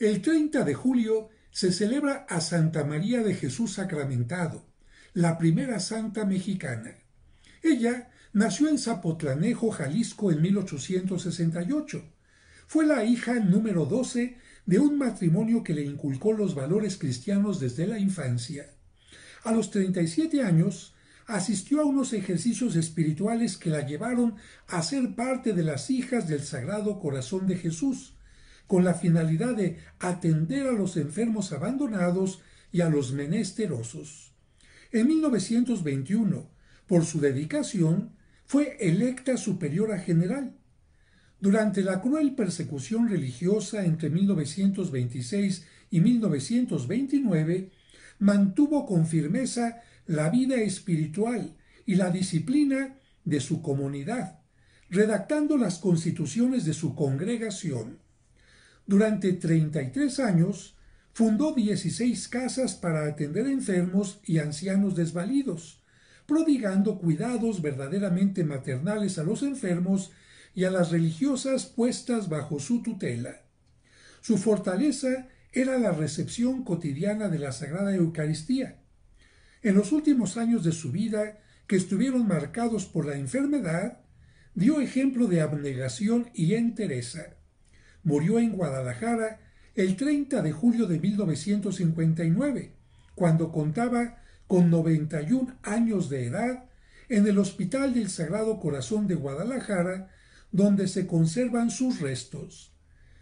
El 30 de julio se celebra a Santa María de Jesús Sacramentado, la primera santa mexicana. Ella nació en Zapotlanejo, Jalisco, en 1868. Fue la hija número 12 de un matrimonio que le inculcó los valores cristianos desde la infancia. A los 37 años, asistió a unos ejercicios espirituales que la llevaron a ser parte de las hijas del Sagrado Corazón de Jesús, con la finalidad de atender a los enfermos abandonados y a los menesterosos. En 1921, por su dedicación, fue electa superiora general. Durante la cruel persecución religiosa entre 1926 y 1929, mantuvo con firmeza la vida espiritual y la disciplina de su comunidad, redactando las constituciones de su congregación. Durante 33 años, fundó 16 casas para atender enfermos y ancianos desvalidos, prodigando cuidados verdaderamente maternales a los enfermos y a las religiosas puestas bajo su tutela. Su fortaleza era la recepción cotidiana de la Sagrada Eucaristía. En los últimos años de su vida, que estuvieron marcados por la enfermedad, dio ejemplo de abnegación y entereza. Murió en Guadalajara el 30 de julio de 1959, cuando contaba con 91 años de edad en el Hospital del Sagrado Corazón de Guadalajara, donde se conservan sus restos.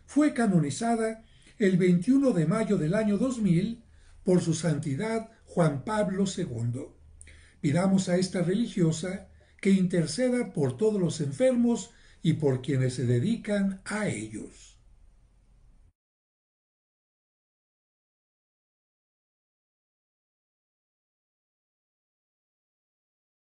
Fue canonizada el 21 de mayo del año 2000 por su santidad Juan Pablo II. Pidamos a esta religiosa que interceda por todos los enfermos y por quienes se dedican a ellos.